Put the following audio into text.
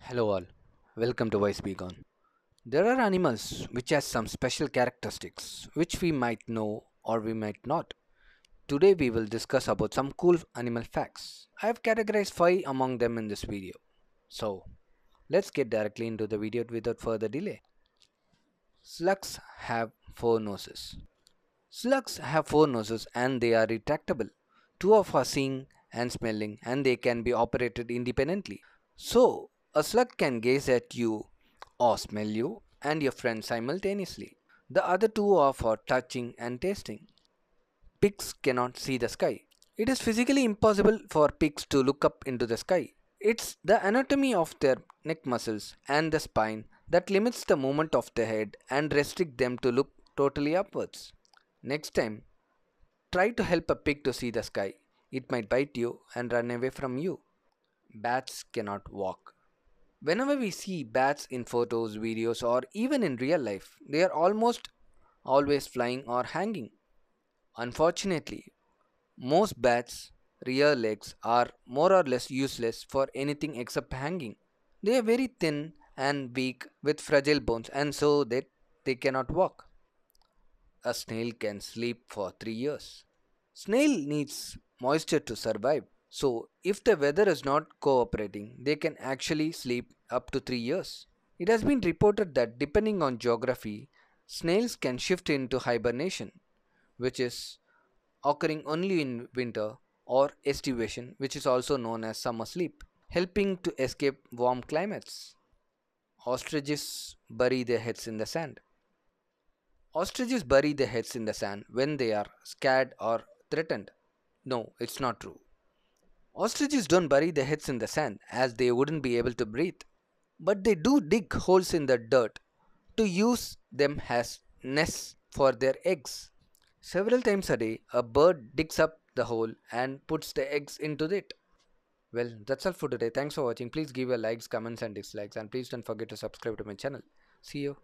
Hello all, welcome to Voice Beacon. There are animals which has some special characteristics which we might know or we might not. Today we will discuss about some cool animal facts. I have categorized 5 among them in this video. So, let's get directly into the video without further delay. Slugs have 4 noses. Slugs have 4 noses and they are retractable two of are seeing and smelling and they can be operated independently. So, a slug can gaze at you or smell you and your friend simultaneously. The other two are for touching and tasting. Pigs cannot see the sky. It is physically impossible for pigs to look up into the sky. It's the anatomy of their neck muscles and the spine that limits the movement of the head and restrict them to look totally upwards. Next time, Try to help a pig to see the sky. It might bite you and run away from you. Bats cannot walk. Whenever we see bats in photos, videos, or even in real life, they are almost always flying or hanging. Unfortunately, most bats' rear legs are more or less useless for anything except hanging. They are very thin and weak with fragile bones, and so they, they cannot walk. A snail can sleep for three years. Snail needs moisture to survive. So if the weather is not cooperating, they can actually sleep up to 3 years. It has been reported that depending on geography, snails can shift into hibernation, which is occurring only in winter or estivation, which is also known as summer sleep, helping to escape warm climates. Ostriches bury their heads in the sand. Ostriches bury their heads in the sand when they are scared or threatened. No, it's not true. Ostriches don't bury their heads in the sand as they wouldn't be able to breathe, but they do dig holes in the dirt to use them as nests for their eggs. Several times a day, a bird digs up the hole and puts the eggs into it. Well, that's all for today. Thanks for watching. Please give your likes, comments and dislikes and please don't forget to subscribe to my channel. See you.